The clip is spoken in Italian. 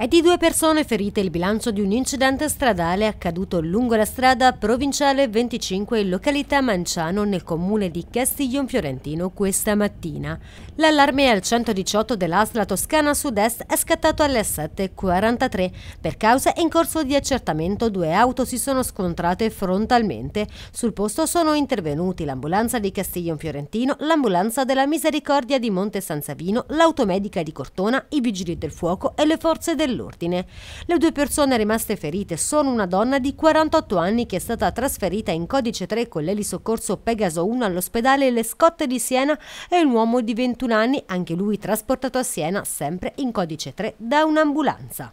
È di due persone ferite il bilancio di un incidente stradale accaduto lungo la strada provinciale 25 in località Manciano nel comune di Castiglion Fiorentino questa mattina. L'allarme al 118 dell'Asla Toscana Sud-Est è scattato alle 7.43. Per cause in corso di accertamento due auto si sono scontrate frontalmente. Sul posto sono intervenuti l'ambulanza di Castiglion Fiorentino, l'ambulanza della Misericordia di Monte San Savino, l'automedica di Cortona, i vigili del fuoco e le forze del dell'ordine. Le due persone rimaste ferite sono una donna di 48 anni che è stata trasferita in codice 3 con l'elisoccorso Pegaso 1 all'ospedale Le Scotte di Siena e un uomo di 21 anni, anche lui trasportato a Siena sempre in codice 3 da un'ambulanza.